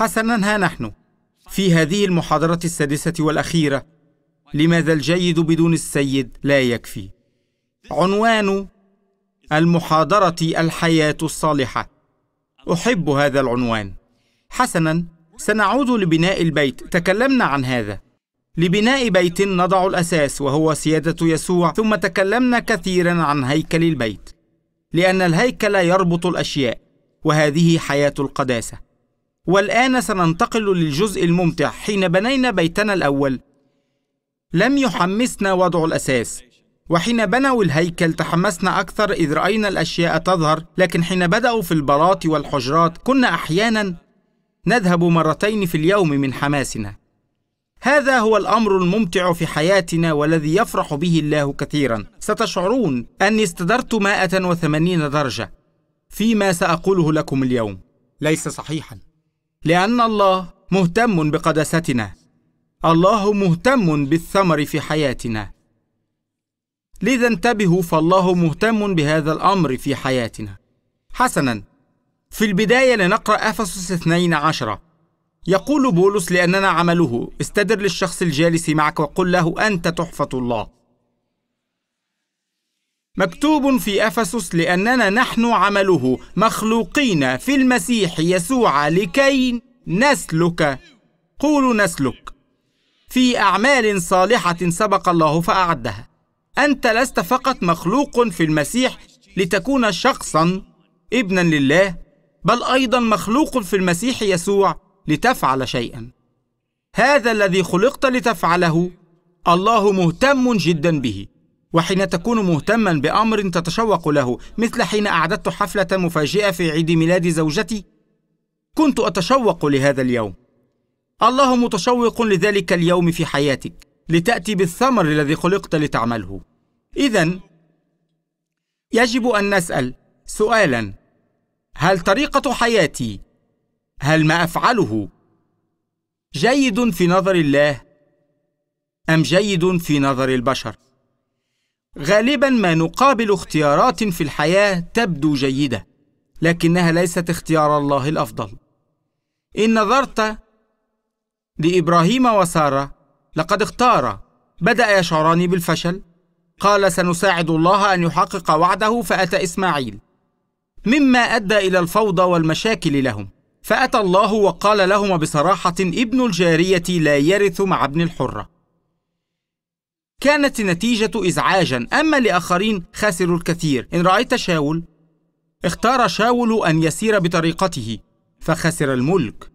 حسنا ها نحن في هذه المحاضرة السادسة والأخيرة لماذا الجيد بدون السيد لا يكفي عنوان المحاضرة الحياة الصالحة أحب هذا العنوان حسنا سنعود لبناء البيت تكلمنا عن هذا لبناء بيت نضع الأساس وهو سيادة يسوع ثم تكلمنا كثيرا عن هيكل البيت لأن الهيكل يربط الأشياء وهذه حياة القداسة والآن سننتقل للجزء الممتع حين بنينا بيتنا الأول لم يحمسنا وضع الأساس وحين بنوا الهيكل تحمسنا أكثر إذ رأينا الأشياء تظهر لكن حين بدأوا في البلاط والحجرات كنا أحيانا نذهب مرتين في اليوم من حماسنا هذا هو الأمر الممتع في حياتنا والذي يفرح به الله كثيرا ستشعرون أني استدرت 180 درجة فيما سأقوله لكم اليوم ليس صحيحا لان الله مهتم بقداستنا الله مهتم بالثمر في حياتنا لذا انتبهوا فالله مهتم بهذا الامر في حياتنا حسنا في البدايه لنقرا افسس 12 يقول بولس لاننا عمله استدر للشخص الجالس معك وقل له انت تحفه الله مكتوب في افسس لاننا نحن عمله مخلوقين في المسيح يسوع لكي نسلك قولوا نسلك في اعمال صالحه سبق الله فاعدها انت لست فقط مخلوق في المسيح لتكون شخصا ابنا لله بل ايضا مخلوق في المسيح يسوع لتفعل شيئا هذا الذي خلقت لتفعله الله مهتم جدا به وحين تكون مهتما بأمر تتشوق له مثل حين أعددت حفلة مفاجئة في عيد ميلاد زوجتي كنت أتشوق لهذا اليوم الله متشوق لذلك اليوم في حياتك لتأتي بالثمر الذي خلقت لتعمله إذا يجب أن نسأل سؤالا هل طريقة حياتي هل ما أفعله جيد في نظر الله أم جيد في نظر البشر؟ غالبا ما نقابل اختيارات في الحياة تبدو جيدة لكنها ليست اختيار الله الأفضل إن نظرت لإبراهيم وسارة لقد اختارا بدأ يشعران بالفشل قال سنساعد الله أن يحقق وعده فأتى إسماعيل مما أدى إلى الفوضى والمشاكل لهم فأتى الله وقال لهما بصراحة ابن الجارية لا يرث مع ابن الحرة كانت النتيجة إزعاجا أما لآخرين خسروا الكثير إن رأيت شاول اختار شاول أن يسير بطريقته فخسر الملك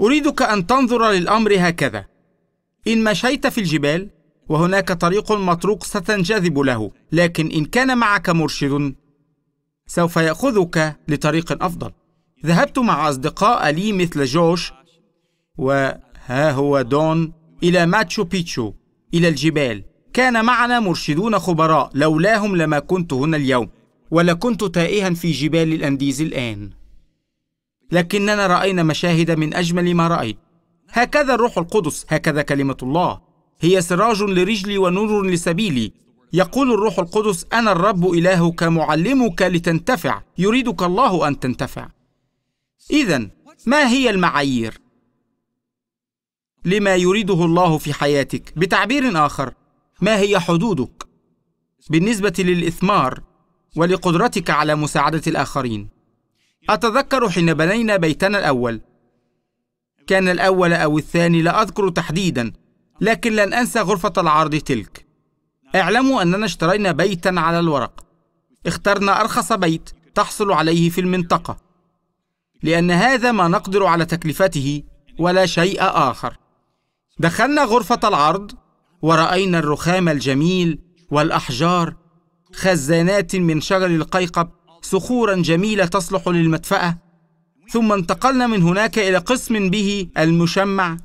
أريدك أن تنظر للأمر هكذا إن مشيت في الجبال وهناك طريق مطروق ستنجذب له لكن إن كان معك مرشد سوف يأخذك لطريق أفضل ذهبت مع أصدقاء لي مثل جوش وها هو دون إلى ماتشو بيتشو إلى الجبال كان معنا مرشدون خبراء لولاهم لما كنت هنا اليوم ولكنت تائها في جبال الأنديز الآن لكننا رأينا مشاهد من أجمل ما رأيت هكذا الروح القدس هكذا كلمة الله هي سراج لرجلي ونور لسبيلي يقول الروح القدس أنا الرب إلهك معلمك لتنتفع يريدك الله أن تنتفع إذا ما هي المعايير؟ لما يريده الله في حياتك بتعبير آخر ما هي حدودك بالنسبة للإثمار ولقدرتك على مساعدة الآخرين أتذكر حين بنينا بيتنا الأول كان الأول أو الثاني لا أذكر تحديدا لكن لن أنسى غرفة العرض تلك اعلموا أننا اشترينا بيتا على الورق اخترنا أرخص بيت تحصل عليه في المنطقة لأن هذا ما نقدر على تكلفته ولا شيء آخر دخلنا غرفة العرض ورأينا الرخام الجميل والأحجار خزانات من شجر القيقب صخورا جميلة تصلح للمدفأة ثم انتقلنا من هناك إلى قسم به المشمع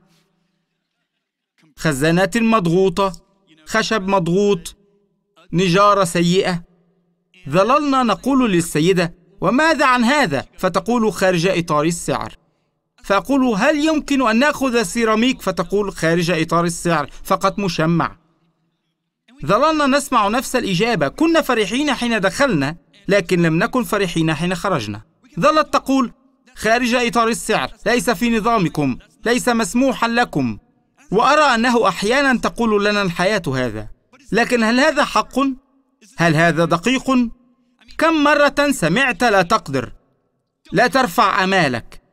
خزانات مضغوطة خشب مضغوط نجارة سيئة ظللنا نقول للسيدة وماذا عن هذا فتقول خارج إطار السعر فأقول هل يمكن أن نأخذ السيراميك فتقول خارج إطار السعر فقط مشمع ظللنا نسمع نفس الإجابة كنا فرحين حين دخلنا لكن لم نكن فرحين حين خرجنا ظلت تقول خارج إطار السعر ليس في نظامكم ليس مسموحا لكم وأرى أنه أحيانا تقول لنا الحياة هذا لكن هل هذا حق؟ هل هذا دقيق؟ كم مرة سمعت لا تقدر لا ترفع أمالك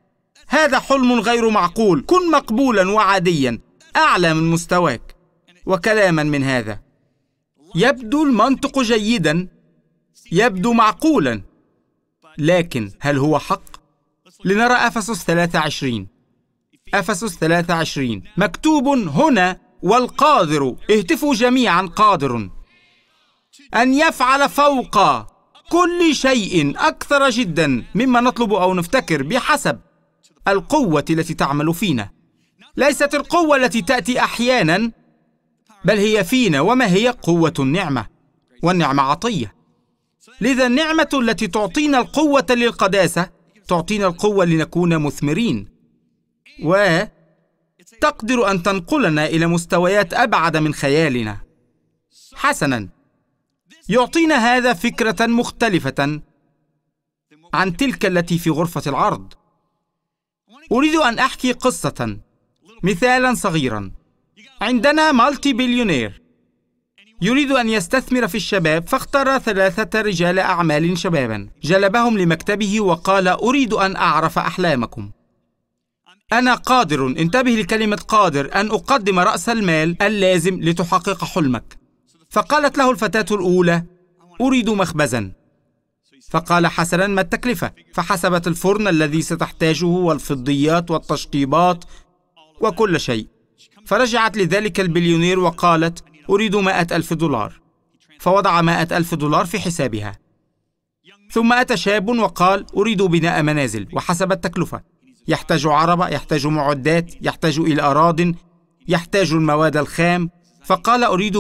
هذا حلم غير معقول كن مقبولا وعاديا أعلى من مستواك وكلاما من هذا يبدو المنطق جيدا يبدو معقولا لكن هل هو حق؟ لنرى أفسس 23 أفسس 23 مكتوب هنا والقادر اهتفوا جميعا قادر أن يفعل فوق كل شيء أكثر جدا مما نطلب أو نفتكر بحسب القوة التي تعمل فينا ليست القوة التي تأتي أحيانا بل هي فينا وما هي قوة النعمة والنعمة عطية لذا النعمة التي تعطينا القوة للقداسة تعطينا القوة لنكون مثمرين وتقدر أن تنقلنا إلى مستويات أبعد من خيالنا حسنا يعطينا هذا فكرة مختلفة عن تلك التي في غرفة العرض أريد أن أحكي قصة مثالا صغيرا عندنا مالتي بليونير يريد أن يستثمر في الشباب فاختار ثلاثة رجال أعمال شبابا جلبهم لمكتبه وقال أريد أن أعرف أحلامكم أنا قادر انتبه لكلمة قادر أن أقدم رأس المال اللازم لتحقق حلمك فقالت له الفتاة الأولى أريد مخبزاً فقال حسنا ما التكلفة فحسبت الفرن الذي ستحتاجه والفضيات والتشطيبات وكل شيء فرجعت لذلك البليونير وقالت أريد مائة ألف دولار فوضع مائة ألف دولار في حسابها ثم أتى شاب وقال أريد بناء منازل وحسب التكلفة يحتاج عربة يحتاج معدات يحتاج إلى أراض يحتاج المواد الخام فقال أريد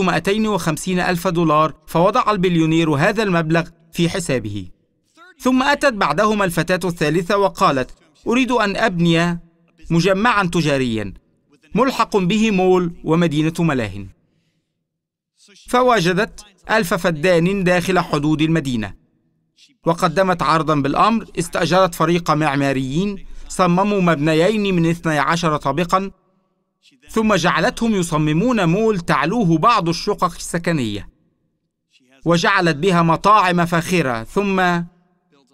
وخمسين ألف دولار فوضع البليونير هذا المبلغ في حسابه ثم أتت بعدهما الفتاة الثالثة وقالت أريد أن أبني مجمعا تجاريا ملحق به مول ومدينة ملاهٍ فوجدت ألف فدان داخل حدود المدينة وقدمت عرضا بالأمر استأجرت فريق معماريين صمموا مبنيين من 12 طابقا ثم جعلتهم يصممون مول تعلوه بعض الشقق السكنية وجعلت بها مطاعم فاخرة ثم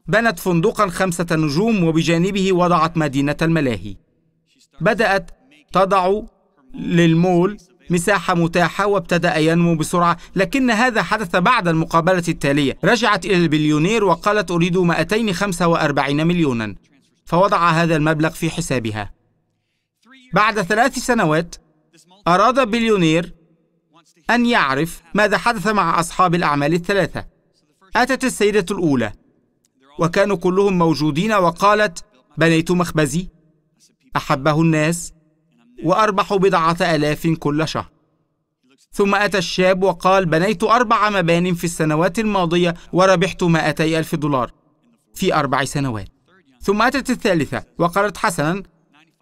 بنت فندقا خمسة نجوم وبجانبه وضعت مدينة الملاهي بدأت تضع للمول مساحة متاحة وابتدأ ينمو بسرعة لكن هذا حدث بعد المقابلة التالية رجعت إلى البليونير وقالت أريد 245 مليونا فوضع هذا المبلغ في حسابها بعد ثلاث سنوات أراد بليونير أن يعرف ماذا حدث مع أصحاب الأعمال الثلاثة أتت السيدة الأولى وكانوا كلهم موجودين وقالت بنيت مخبزي أحبه الناس وأربح بضعة آلاف كل شهر ثم أتى الشاب وقال بنيت أربع مبان في السنوات الماضية وربحت مائتي ألف دولار في أربع سنوات ثم أتت الثالثة وقالت حسنا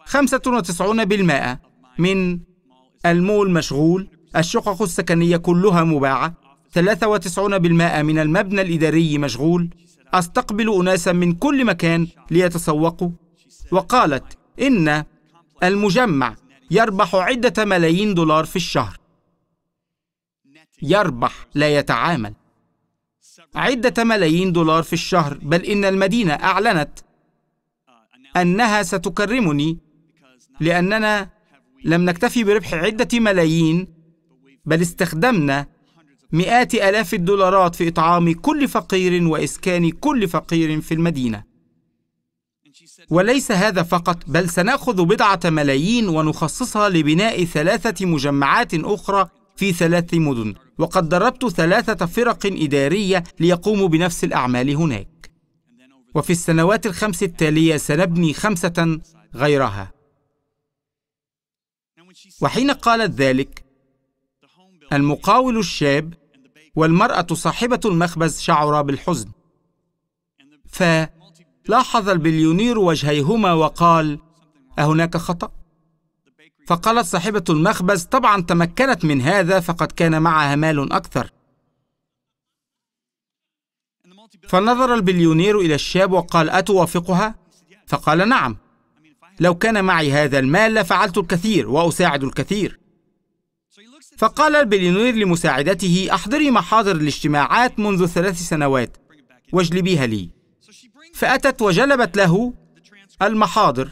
95% من المول مشغول الشقق السكنية كلها مباعة 93% من المبنى الإداري مشغول أستقبل أناسا من كل مكان ليتسوقوا وقالت إن المجمع يربح عدة ملايين دولار في الشهر يربح لا يتعامل عدة ملايين دولار في الشهر بل إن المدينة أعلنت أنها ستكرمني لأننا لم نكتفي بربح عدة ملايين بل استخدمنا مئات آلاف الدولارات في إطعام كل فقير وإسكان كل فقير في المدينة وليس هذا فقط بل سنأخذ بضعة ملايين ونخصصها لبناء ثلاثة مجمعات أخرى في ثلاث مدن وقد دربت ثلاثة فرق إدارية ليقوموا بنفس الأعمال هناك وفي السنوات الخمس التالية سنبني خمسة غيرها وحين قالت ذلك المقاول الشاب والمرأة صاحبة المخبز شعرا بالحزن فلاحظ البليونير وجهيهما وقال أهناك خطأ؟ فقالت صاحبة المخبز طبعا تمكنت من هذا فقد كان معها مال أكثر فنظر البليونير إلى الشاب وقال أتوافقها؟ فقال نعم لو كان معي هذا المال لفعلت الكثير وأساعد الكثير فقال البليونير لمساعدته أحضري محاضر الاجتماعات منذ ثلاث سنوات واجلبيها لي فأتت وجلبت له المحاضر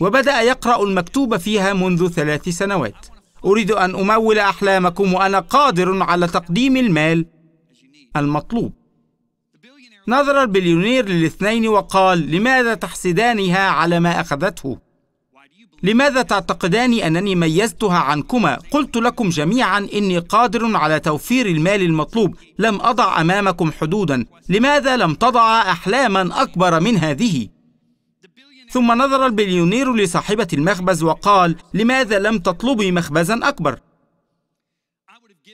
وبدأ يقرأ المكتوب فيها منذ ثلاث سنوات أريد أن أمول أحلامكم وأنا قادر على تقديم المال المطلوب نظر البليونير للاثنين وقال لماذا تحسدانها على ما أخذته؟ لماذا تعتقدان أنني ميزتها عنكما؟ قلت لكم جميعا إني قادر على توفير المال المطلوب، لم أضع أمامكم حدودا، لماذا لم تضع أحلاما أكبر من هذه؟ ثم نظر البليونير لصاحبة المخبز وقال: لماذا لم تطلبي مخبزا أكبر؟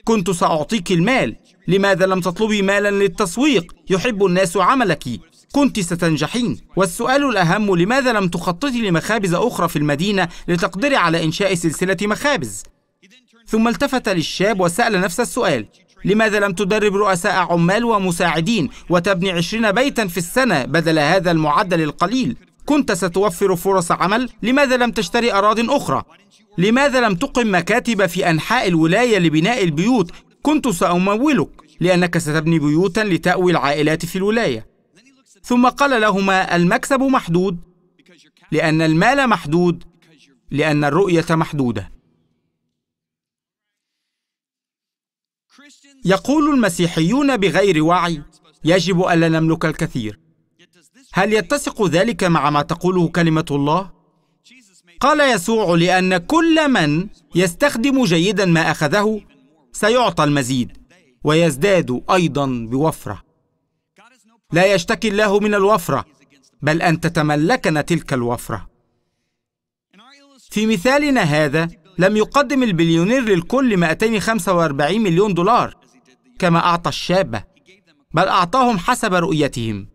كنت سأعطيك المال، لماذا لم تطلبي مالا للتسويق؟ يحب الناس عملك، كنت ستنجحين والسؤال الأهم لماذا لم تخططي لمخابز أخرى في المدينة لتقدري على إنشاء سلسلة مخابز؟ ثم التفت للشاب وسأل نفس السؤال لماذا لم تدرب رؤساء عمال ومساعدين وتبني عشرين بيتا في السنة بدل هذا المعدل القليل؟ كنت ستوفر فرص عمل لماذا لم تشتري أراض أخرى؟ لماذا لم تقم مكاتب في أنحاء الولاية لبناء البيوت؟ كنت سأمولك لأنك ستبني بيوتا لتأوي العائلات في الولاية ثم قال لهما المكسب محدود لأن المال محدود لأن الرؤية محدودة يقول المسيحيون بغير وعي يجب ألا نملك الكثير هل يتسق ذلك مع ما تقوله كلمة الله؟ قال يسوع لأن كل من يستخدم جيدا ما أخذه سيعطى المزيد ويزداد أيضا بوفره لا يشتكي الله من الوفرة بل أن تتملكنا تلك الوفرة في مثالنا هذا لم يقدم البليونير للكل 245 مليون دولار كما أعطى الشابة بل أعطاهم حسب رؤيتهم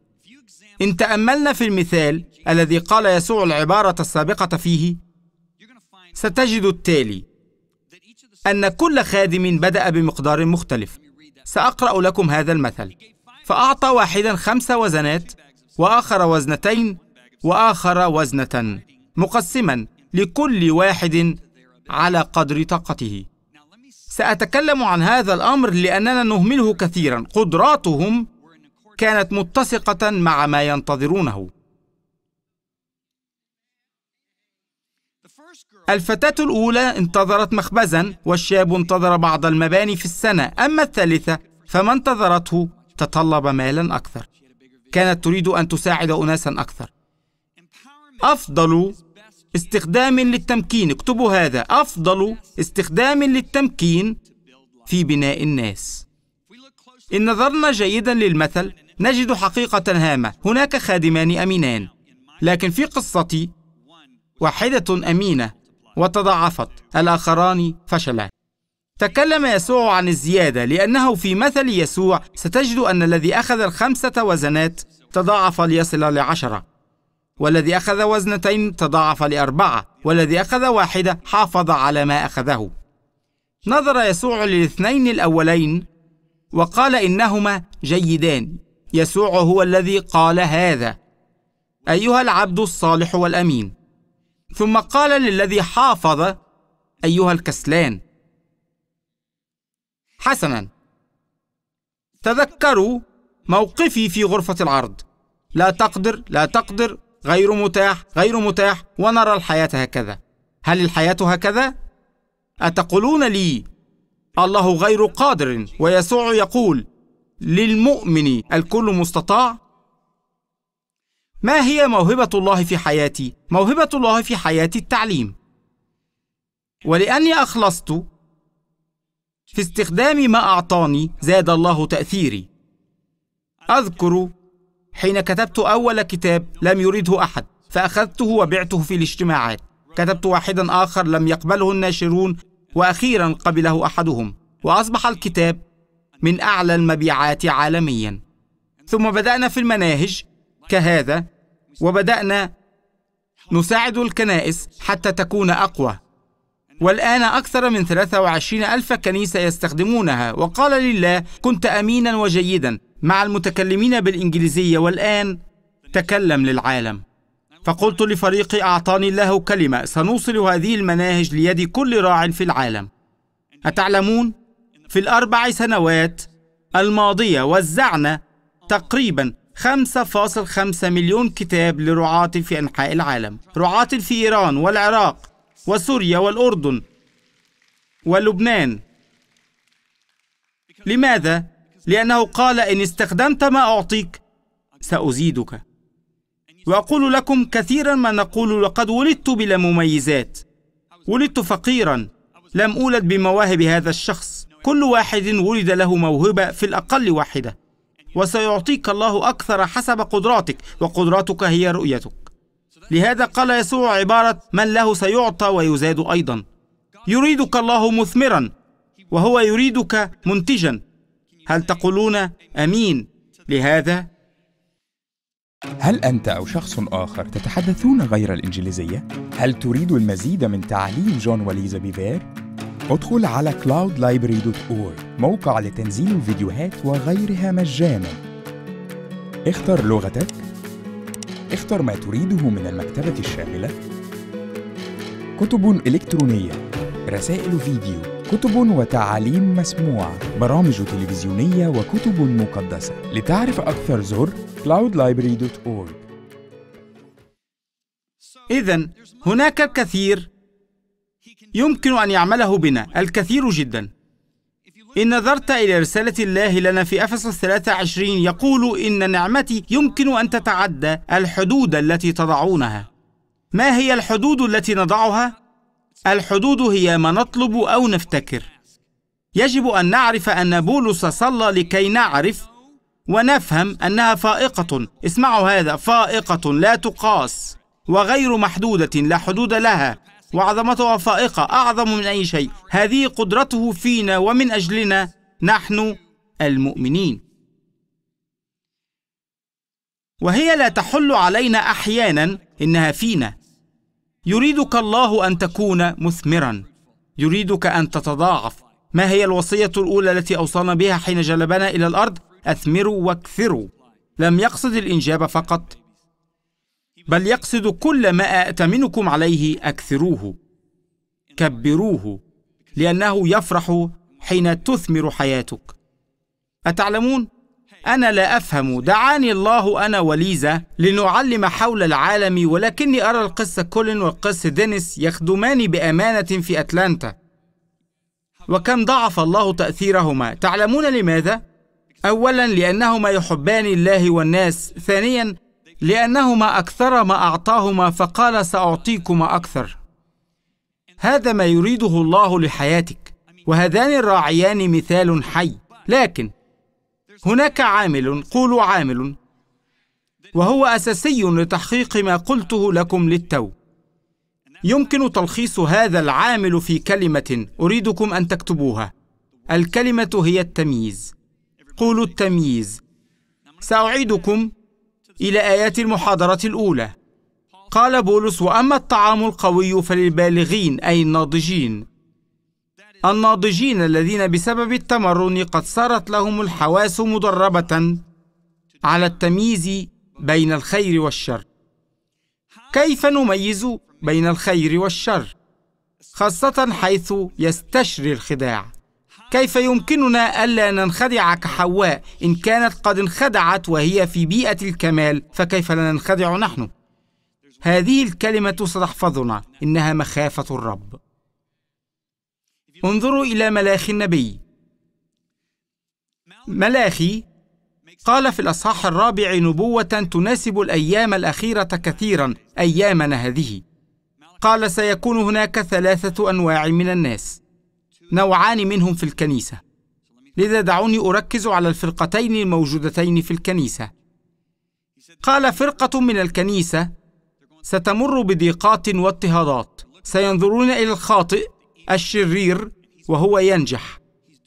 إن تأملنا في المثال الذي قال يسوع العبارة السابقة فيه ستجد التالي أن كل خادم بدأ بمقدار مختلف سأقرأ لكم هذا المثل فأعطى واحدا خمس وزنات وآخر وزنتين وآخر وزنة مقسما لكل واحد على قدر طاقته سأتكلم عن هذا الأمر لأننا نهمله كثيرا قدراتهم كانت متسقة مع ما ينتظرونه الفتاة الأولى انتظرت مخبزا والشاب انتظر بعض المباني في السنة أما الثالثة فما انتظرته تتطلب مالا أكثر كانت تريد أن تساعد أناسا أكثر أفضل استخدام للتمكين اكتبوا هذا أفضل استخدام للتمكين في بناء الناس إن نظرنا جيدا للمثل نجد حقيقة هامة هناك خادمان أمينان لكن في قصتي واحدة أمينة وتضاعفت الآخران فشلا تكلم يسوع عن الزيادة لأنه في مثل يسوع ستجد أن الذي أخذ الخمسة وزنات تضاعف ليصل لعشرة والذي أخذ وزنتين تضاعف لأربعة والذي أخذ واحدة حافظ على ما أخذه نظر يسوع للاثنين الأولين وقال إنهما جيدان يسوع هو الذي قال هذا أيها العبد الصالح والأمين ثم قال للذي حافظ أيها الكسلان حسنا تذكروا موقفي في غرفة العرض لا تقدر لا تقدر غير متاح غير متاح ونرى الحياة هكذا هل الحياة هكذا؟ أتقولون لي الله غير قادر ويسوع يقول للمؤمن الكل مستطاع ما هي موهبة الله في حياتي؟ موهبة الله في حياتي التعليم ولأني أخلصت في استخدام ما أعطاني زاد الله تأثيري أذكر حين كتبت أول كتاب لم يريده أحد فأخذته وبعته في الاجتماعات كتبت واحدا آخر لم يقبله الناشرون وأخيرا قبله أحدهم وأصبح الكتاب من أعلى المبيعات عالميا ثم بدأنا في المناهج كهذا وبدأنا نساعد الكنائس حتى تكون أقوى والآن أكثر من 23 ألف كنيسة يستخدمونها وقال لله كنت أمينا وجيدا مع المتكلمين بالإنجليزية والآن تكلم للعالم فقلت لفريقي أعطاني الله كلمة سنوصل هذه المناهج ليد كل راع في العالم أتعلمون؟ في الأربع سنوات الماضية وزعنا تقريباً 5.5 مليون كتاب لرعاة في أنحاء العالم رعاة في إيران والعراق وسوريا والأردن ولبنان لماذا؟ لأنه قال إن استخدمت ما أعطيك سأزيدك وأقول لكم كثيرا ما نقول لقد ولدت بلا مميزات ولدت فقيرا لم أولد بمواهب هذا الشخص كل واحد ولد له موهبة في الأقل واحدة وسيعطيك الله أكثر حسب قدراتك وقدراتك هي رؤيتك لهذا قال يسوع عبارة من له سيعطى ويزاد أيضا يريدك الله مثمرا وهو يريدك منتجا هل تقولون امين لهذا هل انت او شخص اخر تتحدثون غير الانجليزيه هل تريد المزيد من تعليم جون وليزا بيفير ادخل على cloudlibrary.org موقع لتنزيل الفيديوهات وغيرها مجانا اختر لغتك اختر ما تريده من المكتبة الشاملة كتب إلكترونية رسائل فيديو كتب وتعاليم مسموعة برامج تلفزيونية وكتب مقدسة لتعرف أكثر زر cloudlibrary.org إذا هناك الكثير يمكن أن يعمله بنا الكثير جدا إن نظرت إلى رسالة الله لنا في أفسس 23 يقول إن نعمتي يمكن أن تتعدى الحدود التي تضعونها ما هي الحدود التي نضعها؟ الحدود هي ما نطلب أو نفتكر يجب أن نعرف أن بولس صلى لكي نعرف ونفهم أنها فائقة اسمعوا هذا فائقة لا تقاس وغير محدودة لا حدود لها وعظمتها فائقة أعظم من أي شيء هذه قدرته فينا ومن أجلنا نحن المؤمنين وهي لا تحل علينا أحيانا إنها فينا يريدك الله أن تكون مثمرا يريدك أن تتضاعف ما هي الوصية الأولى التي أوصانا بها حين جلبنا إلى الأرض؟ أثمروا واكثروا لم يقصد الإنجاب فقط بل يقصد كل ما أأتمنكم عليه أكثروه كبروه لأنه يفرح حين تثمر حياتك أتعلمون؟ أنا لا أفهم دعاني الله أنا وليزا لنعلم حول العالم ولكني أرى القس كولين والقس دينيس يخدمان بأمانة في أتلانتا وكم ضعف الله تأثيرهما تعلمون لماذا؟ أولا لأنهما يحبان الله والناس ثانيا لأنهما أكثر ما أعطاهما فقال سأعطيكما أكثر هذا ما يريده الله لحياتك وهذان الراعيان مثال حي لكن هناك عامل قولوا عامل وهو أساسي لتحقيق ما قلته لكم للتو يمكن تلخيص هذا العامل في كلمة أريدكم أن تكتبوها الكلمة هي التمييز قولوا التمييز سأعيدكم إلى آيات المحاضرة الأولى قال بولس وأما الطعام القوي فللبالغين أي الناضجين الناضجين الذين بسبب التمرن قد صارت لهم الحواس مدربة على التمييز بين الخير والشر كيف نميز بين الخير والشر خاصة حيث يستشري الخداع كيف يمكننا ألا ننخدع كحواء إن كانت قد انخدعت وهي في بيئة الكمال فكيف لا ننخدع نحن؟ هذه الكلمة ستحفظنا إنها مخافة الرب انظروا إلى ملاخي النبي ملاخي قال في الأصحاح الرابع نبوة تناسب الأيام الأخيرة كثيرا أيامنا هذه قال سيكون هناك ثلاثة أنواع من الناس نوعان منهم في الكنيسة لذا دعوني أركز على الفرقتين الموجودتين في الكنيسة قال فرقة من الكنيسة ستمر بضيقات واضطهادات سينظرون إلى الخاطئ الشرير وهو ينجح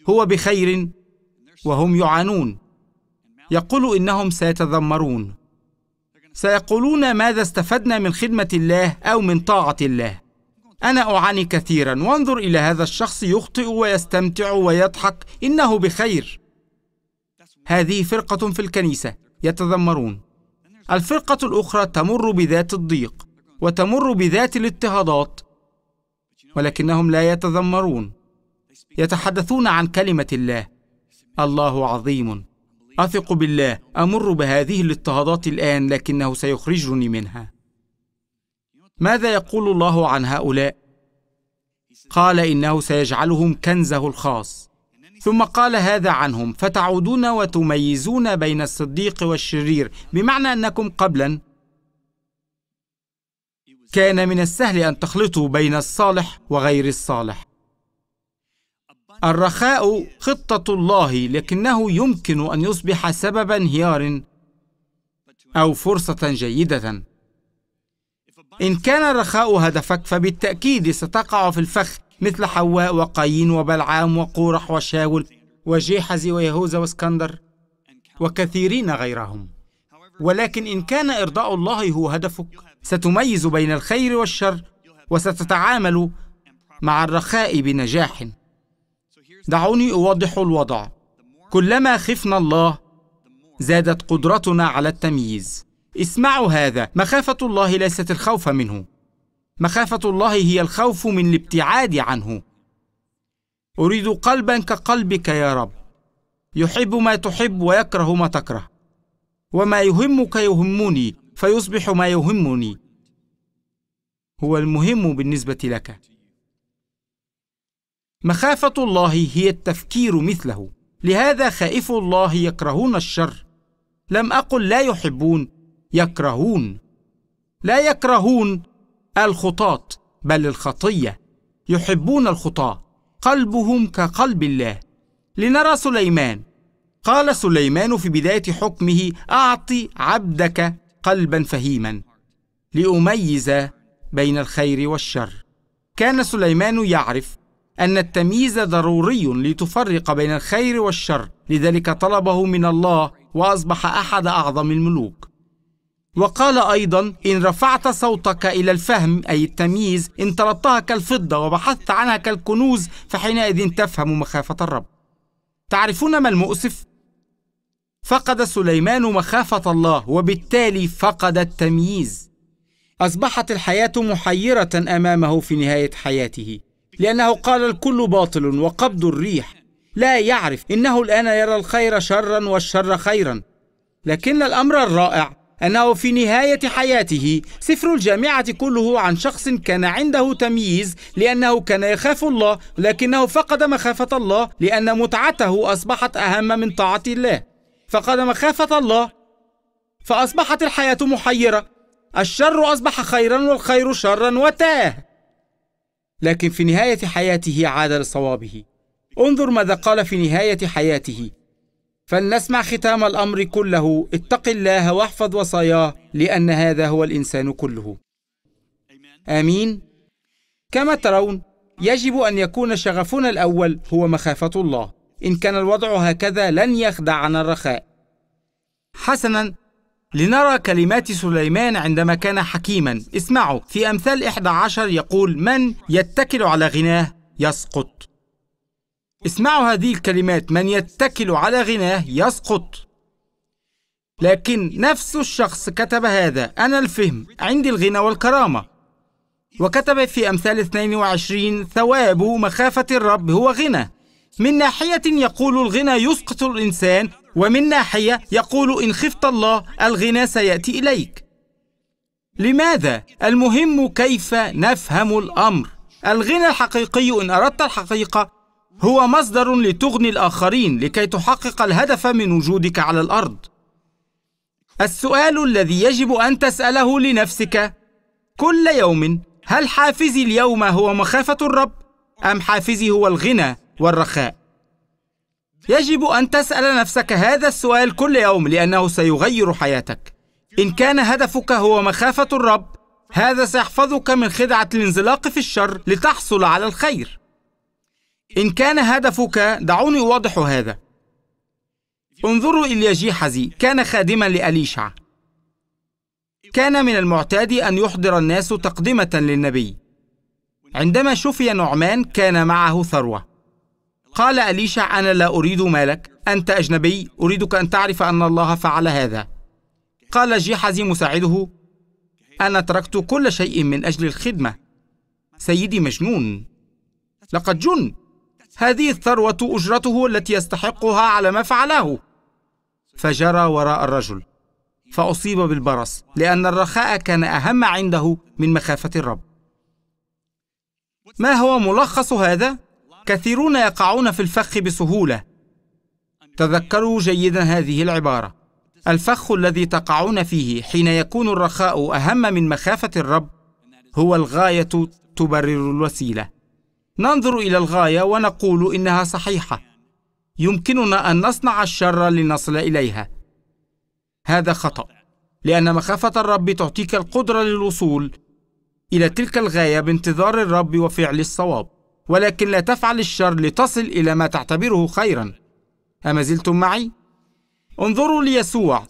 هو بخير وهم يعانون يقول إنهم سيتذمرون سيقولون ماذا استفدنا من خدمة الله أو من طاعة الله أنا أعاني كثيرا وانظر إلى هذا الشخص يخطئ ويستمتع ويضحك إنه بخير هذه فرقة في الكنيسة يتذمرون الفرقة الأخرى تمر بذات الضيق وتمر بذات الاضطهادات ولكنهم لا يتذمرون يتحدثون عن كلمة الله الله عظيم أثق بالله أمر بهذه الاضطهادات الآن لكنه سيخرجني منها ماذا يقول الله عن هؤلاء قال انه سيجعلهم كنزه الخاص ثم قال هذا عنهم فتعودون وتميزون بين الصديق والشرير بمعنى انكم قبلا كان من السهل ان تخلطوا بين الصالح وغير الصالح الرخاء خطه الله لكنه يمكن ان يصبح سبب انهيار او فرصه جيده إن كان الرخاء هدفك فبالتأكيد ستقع في الفخ مثل حواء وقايين وبلعام وقورح وشاول وجيحز ويهوذا واسكندر وكثيرين غيرهم ولكن إن كان إرضاء الله هو هدفك ستميز بين الخير والشر وستتعامل مع الرخاء بنجاح دعوني أوضح الوضع كلما خفنا الله زادت قدرتنا على التمييز اسمعوا هذا مخافة الله ليست الخوف منه مخافة الله هي الخوف من الابتعاد عنه أريد قلبا كقلبك يا رب يحب ما تحب ويكره ما تكره وما يهمك يهمني فيصبح ما يهمني هو المهم بالنسبة لك مخافة الله هي التفكير مثله لهذا خائف الله يكرهون الشر لم أقل لا يحبون يكرهون لا يكرهون الخطاة بل الخطية يحبون الخطاة قلبهم كقلب الله لنرى سليمان قال سليمان في بداية حكمه اعط عبدك قلبا فهيما لأميز بين الخير والشر كان سليمان يعرف أن التمييز ضروري لتفرق بين الخير والشر لذلك طلبه من الله وأصبح أحد أعظم الملوك وقال أيضا إن رفعت صوتك إلى الفهم أي التمييز إن طلبتها كالفضة وبحثت عنها كالكنوز فحينئذ تفهم مخافة الرب تعرفون ما المؤسف؟ فقد سليمان مخافة الله وبالتالي فقد التمييز أصبحت الحياة محيرة أمامه في نهاية حياته لأنه قال الكل باطل وقبض الريح لا يعرف إنه الآن يرى الخير شرا والشر خيرا لكن الأمر الرائع أنه في نهاية حياته سفر الجامعة كله عن شخص كان عنده تمييز لأنه كان يخاف الله لكنه فقد مخافة الله لأن متعته أصبحت أهم من طاعة الله فقد مخافة الله فأصبحت الحياة محيرة الشر أصبح خيرا والخير شرا وتاه لكن في نهاية حياته عاد لصوابه انظر ماذا قال في نهاية حياته فلنسمع ختام الأمر كله اتق الله واحفظ وصاياه لأن هذا هو الإنسان كله آمين كما ترون يجب أن يكون شغفنا الأول هو مخافة الله إن كان الوضع هكذا لن يخدعنا الرخاء حسنا لنرى كلمات سليمان عندما كان حكيما اسمعوا في أمثال 11 يقول من يتكل على غناه يسقط اسمعوا هذه الكلمات من يتكل على غناه يسقط لكن نفس الشخص كتب هذا أنا الفهم عندي الغنى والكرامة وكتب في أمثال 22 ثواب مخافة الرب هو غنى من ناحية يقول الغنى يسقط الإنسان ومن ناحية يقول إن خفت الله الغنى سيأتي إليك لماذا؟ المهم كيف نفهم الأمر الغنى الحقيقي إن أردت الحقيقة هو مصدر لتغني الآخرين لكي تحقق الهدف من وجودك على الأرض السؤال الذي يجب أن تسأله لنفسك كل يوم هل حافزي اليوم هو مخافة الرب أم حافزي هو الغنى والرخاء؟ يجب أن تسأل نفسك هذا السؤال كل يوم لأنه سيغير حياتك. إن كان هدفك هو مخافة الرب، هذا سيحفظك من خدعة الانزلاق في الشر لتحصل على الخير. إن كان هدفك دعوني أوضح هذا انظروا إلى جيحزي كان خادما لأليشع كان من المعتاد أن يحضر الناس تقدمة للنبي عندما شفي نعمان كان معه ثروة قال أليشع أنا لا أريد مالك أنت أجنبي أريدك أن تعرف أن الله فعل هذا قال جيحزي مساعده أنا تركت كل شيء من أجل الخدمة سيدي مجنون لقد جن هذه الثروة أجرته التي يستحقها على ما فعله فجرى وراء الرجل فأصيب بالبرص لأن الرخاء كان أهم عنده من مخافة الرب ما هو ملخص هذا؟ كثيرون يقعون في الفخ بسهولة تذكروا جيدا هذه العبارة الفخ الذي تقعون فيه حين يكون الرخاء أهم من مخافة الرب هو الغاية تبرر الوسيله ننظر إلى الغاية ونقول إنها صحيحة يمكننا أن نصنع الشر لنصل إليها هذا خطأ لأن مخافة الرب تعطيك القدرة للوصول إلى تلك الغاية بانتظار الرب وفعل الصواب ولكن لا تفعل الشر لتصل إلى ما تعتبره خيرا أما زلتم معي؟ انظروا ليسوع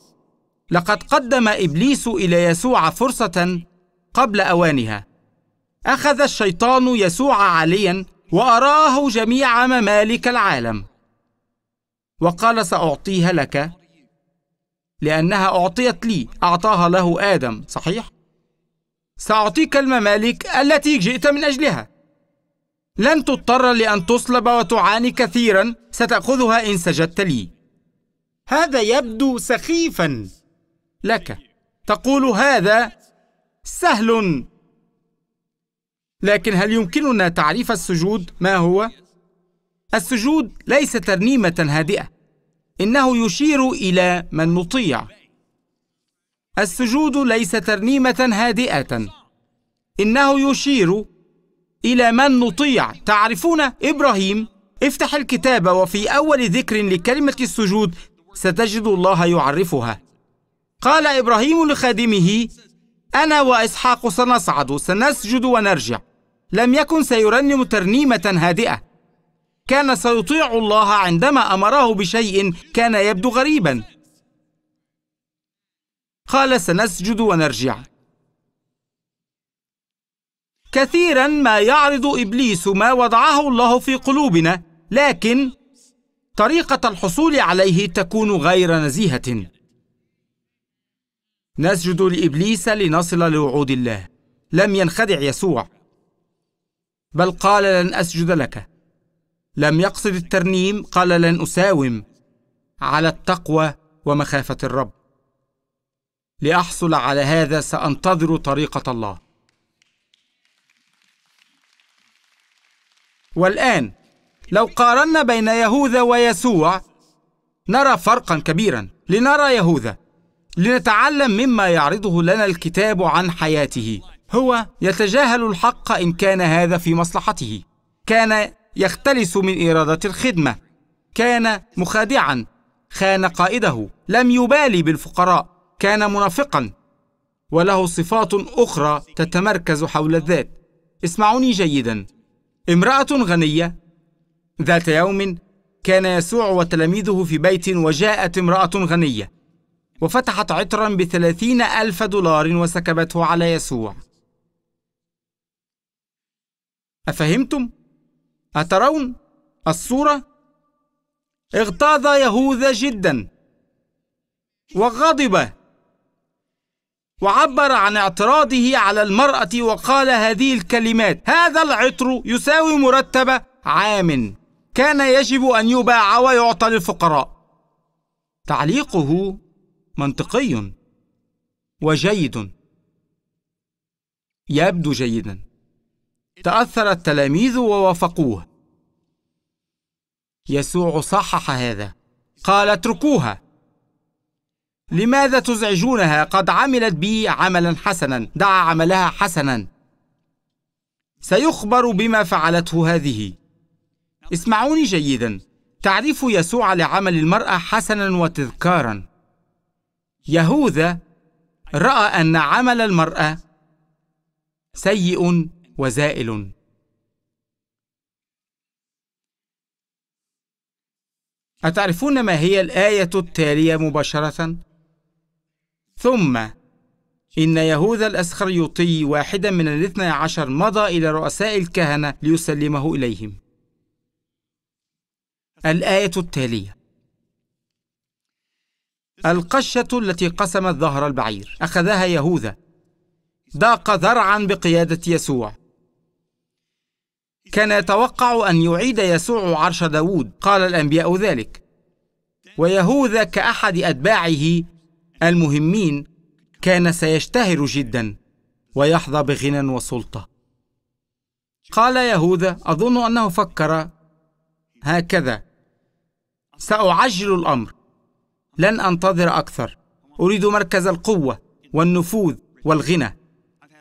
لقد قدم إبليس إلى يسوع فرصة قبل أوانها أخذ الشيطان يسوع عاليا وأراه جميع ممالك العالم وقال سأعطيها لك لأنها أعطيت لي أعطاها له آدم صحيح؟ سأعطيك الممالك التي جئت من أجلها لن تضطر لأن تصلب وتعاني كثيرا ستأخذها إن سجدت لي هذا يبدو سخيفا لك تقول هذا سهل لكن هل يمكننا تعريف السجود ما هو؟ السجود ليس ترنيمة هادئة إنه يشير إلى من نطيع السجود ليس ترنيمة هادئة إنه يشير إلى من نطيع تعرفون إبراهيم افتح الكتاب وفي أول ذكر لكلمة السجود ستجد الله يعرفها قال إبراهيم لخادمه أنا وإسحاق سنصعد سنسجد ونرجع لم يكن سيرنم ترنيمة هادئة كان سيطيع الله عندما امره بشيء كان يبدو غريبا قال سنسجد ونرجع كثيرا ما يعرض ابليس ما وضعه الله في قلوبنا لكن طريقه الحصول عليه تكون غير نزيهه نسجد لابليس لنصل لوعود الله لم ينخدع يسوع بل قال لن أسجد لك لم يقصد الترنيم قال لن أساوم على التقوى ومخافة الرب لأحصل على هذا سأنتظر طريقة الله والآن لو قارنا بين يهوذا ويسوع نرى فرقا كبيرا لنرى يهوذا لنتعلم مما يعرضه لنا الكتاب عن حياته هو يتجاهل الحق إن كان هذا في مصلحته كان يختلس من إرادة الخدمة كان مخادعا خان قائده لم يبالي بالفقراء كان منافقا وله صفات أخرى تتمركز حول الذات اسمعوني جيدا امرأة غنية ذات يوم كان يسوع وتلاميذه في بيت وجاءت امرأة غنية وفتحت عطرا بثلاثين ألف دولار وسكبته على يسوع أفهمتم؟ أترون الصورة؟ اغتاظ يهوذا جدا وغضب وعبر عن اعتراضه على المرأة وقال هذه الكلمات هذا العطر يساوي مرتب عام كان يجب أن يباع ويعطى للفقراء تعليقه منطقي وجيد يبدو جيدا تأثر التلاميذ ووافقوه يسوع صحح هذا قال اتركوها لماذا تزعجونها قد عملت بي عملا حسنا دع عملها حسنا سيخبر بما فعلته هذه اسمعوني جيدا تعريف يسوع لعمل المرأة حسنا وتذكارا يهوذا رأى أن عمل المرأة سيء وزائل أتعرفون ما هي الآية التالية مباشرة؟ ثم إن يهوذا الأسخريوطي واحدا من الاثنى عشر مضى إلى رؤساء الكهنة ليسلمه إليهم الآية التالية القشة التي قسمت ظهر البعير أخذها يهوذا ضاق ذرعا بقيادة يسوع كان يتوقع أن يعيد يسوع عرش داود قال الأنبياء ذلك ويهوذا كأحد أتباعه المهمين كان سيشتهر جدا ويحظى بغنى وسلطة قال يهوذا أظن أنه فكر هكذا سأعجل الأمر لن أنتظر أكثر أريد مركز القوة والنفوذ والغنى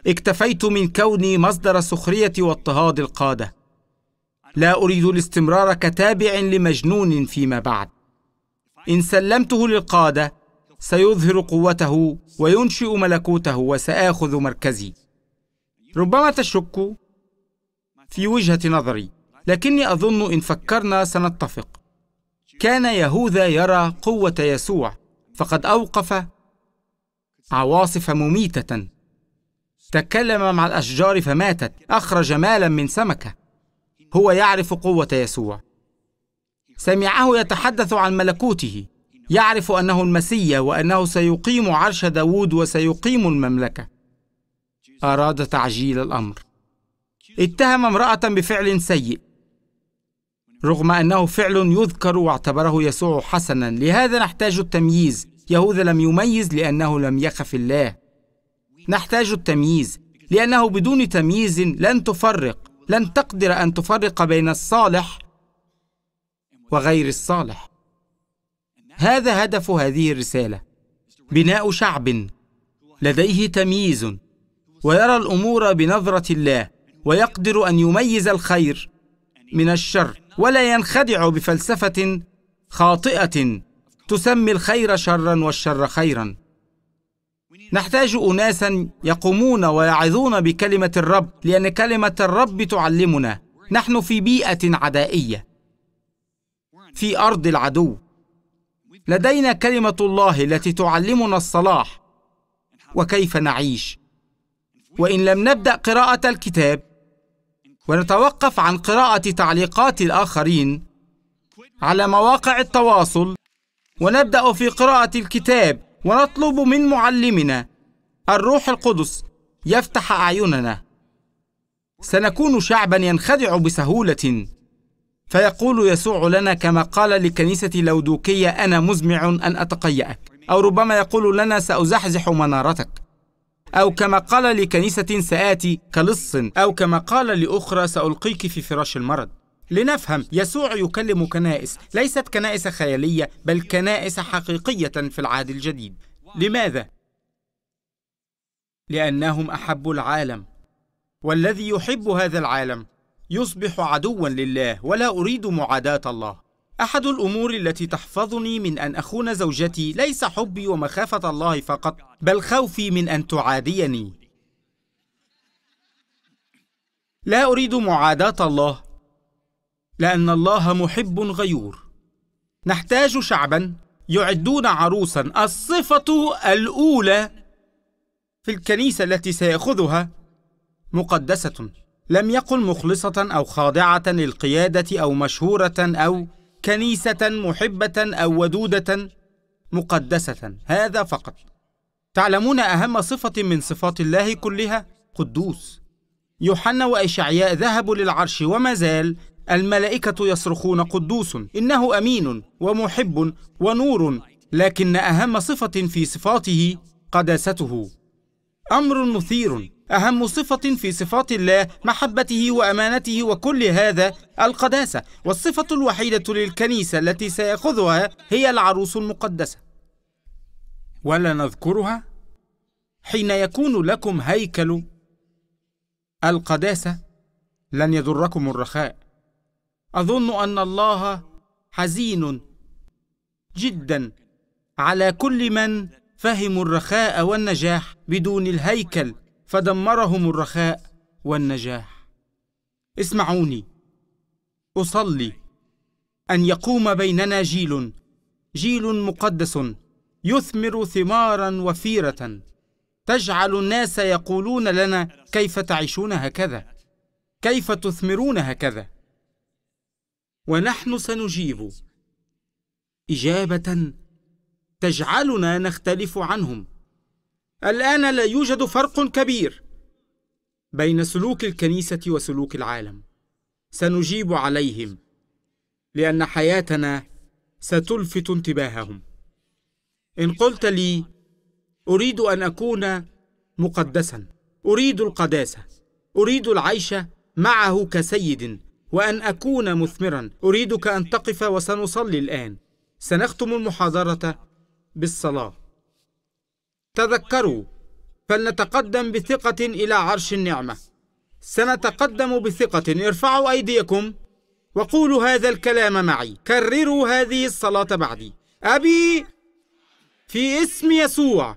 اكتفيت من كوني مصدر سخرية واضطهاد القادة لا اريد الاستمرار كتابع لمجنون فيما بعد ان سلمته للقاده سيظهر قوته وينشئ ملكوته وساخذ مركزي ربما تشك في وجهه نظري لكني اظن ان فكرنا سنتفق كان يهوذا يرى قوه يسوع فقد اوقف عواصف مميته تكلم مع الاشجار فماتت اخرج مالا من سمكه هو يعرف قوة يسوع سمعه يتحدث عن ملكوته يعرف أنه المسيا وأنه سيقيم عرش داوود وسيقيم المملكة أراد تعجيل الأمر اتهم امرأة بفعل سيء رغم أنه فعل يذكر واعتبره يسوع حسنا لهذا نحتاج التمييز يهوذا لم يميز لأنه لم يخف الله نحتاج التمييز لأنه بدون تمييز لن تفرق لن تقدر أن تفرق بين الصالح وغير الصالح هذا هدف هذه الرسالة بناء شعب لديه تمييز ويرى الأمور بنظرة الله ويقدر أن يميز الخير من الشر ولا ينخدع بفلسفة خاطئة تسمي الخير شرا والشر خيرا نحتاج أناسا يقومون ويعظون بكلمة الرب لأن كلمة الرب تعلمنا نحن في بيئة عدائية في أرض العدو لدينا كلمة الله التي تعلمنا الصلاح وكيف نعيش وإن لم نبدأ قراءة الكتاب ونتوقف عن قراءة تعليقات الآخرين على مواقع التواصل ونبدأ في قراءة الكتاب ونطلب من معلمنا الروح القدس يفتح أعيننا سنكون شعبا ينخدع بسهولة فيقول يسوع لنا كما قال لكنيسة لودوكية أنا مزمع أن أتقيأك أو ربما يقول لنا سأزحزح منارتك أو كما قال لكنيسة سآتي كلص أو كما قال لأخرى سألقيك في فراش المرض لنفهم يسوع يكلم كنائس ليست كنائس خيالية بل كنائس حقيقية في العهد الجديد لماذا؟ لأنهم أحبوا العالم والذي يحب هذا العالم يصبح عدوا لله ولا أريد معاداة الله أحد الأمور التي تحفظني من أن أخون زوجتي ليس حبي ومخافة الله فقط بل خوفي من أن تعاديني لا أريد معاداة الله لأن الله محب غيور نحتاج شعبا يعدون عروسا الصفة الأولى في الكنيسة التي سيأخذها مقدسة لم يقل مخلصة أو خاضعة للقيادة أو مشهورة أو كنيسة محبة أو ودودة مقدسة هذا فقط تعلمون أهم صفة من صفات الله كلها قدوس يوحنا وإشعياء ذهبوا للعرش وما زال الملائكة يصرخون قدوس إنه أمين ومحب ونور لكن أهم صفة في صفاته قداسته أمر مثير أهم صفة في صفات الله محبته وأمانته وكل هذا القداسة والصفة الوحيدة للكنيسة التي سيأخذها هي العروس المقدسة ولا نذكرها حين يكون لكم هيكل القداسة لن يضركم الرخاء أظن أن الله حزين جدا على كل من فهموا الرخاء والنجاح بدون الهيكل فدمرهم الرخاء والنجاح اسمعوني أصلي أن يقوم بيننا جيل جيل مقدس يثمر ثمارا وفيرة تجعل الناس يقولون لنا كيف تعيشون هكذا كيف تثمرون هكذا ونحن سنجيب اجابه تجعلنا نختلف عنهم الان لا يوجد فرق كبير بين سلوك الكنيسه وسلوك العالم سنجيب عليهم لان حياتنا ستلفت انتباههم ان قلت لي اريد ان اكون مقدسا اريد القداسه اريد العيش معه كسيد وأن أكون مثمرا أريدك أن تقف وسنصلي الآن سنختم المحاضرة بالصلاة تذكروا فلنتقدم بثقة إلى عرش النعمة سنتقدم بثقة ارفعوا أيديكم وقولوا هذا الكلام معي كرروا هذه الصلاة بعدي أبي في اسم يسوع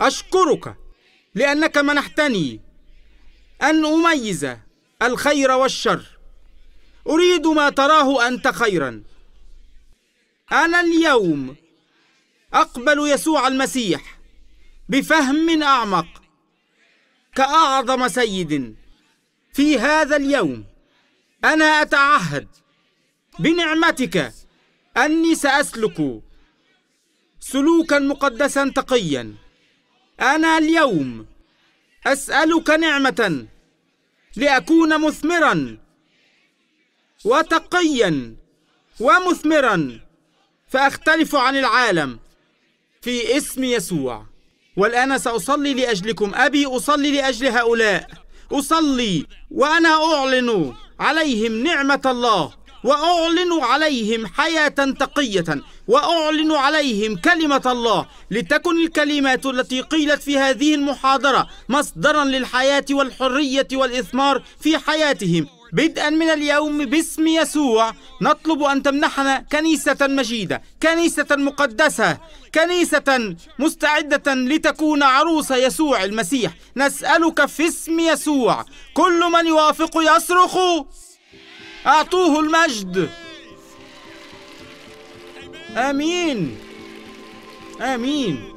أشكرك لأنك منحتني أن أميز الخير والشر أريد ما تراه أنت خيرا أنا اليوم أقبل يسوع المسيح بفهم أعمق كأعظم سيد في هذا اليوم أنا أتعهد بنعمتك أني سأسلك سلوكا مقدسا تقيا أنا اليوم أسألك نعمة لأكون مثمرا وتقيا ومثمرا فأختلف عن العالم في اسم يسوع والآن سأصلي لأجلكم أبي أصلي لأجل هؤلاء أصلي وأنا أعلن عليهم نعمة الله وأعلن عليهم حياة تقية وأعلن عليهم كلمة الله لتكن الكلمات التي قيلت في هذه المحاضرة مصدرا للحياة والحرية والإثمار في حياتهم بدءا من اليوم باسم يسوع نطلب أن تمنحنا كنيسة مجيدة كنيسة مقدسة كنيسة مستعدة لتكون عروس يسوع المسيح نسألك في اسم يسوع كل من يوافق يصرخ أعطوه المجد آمين آمين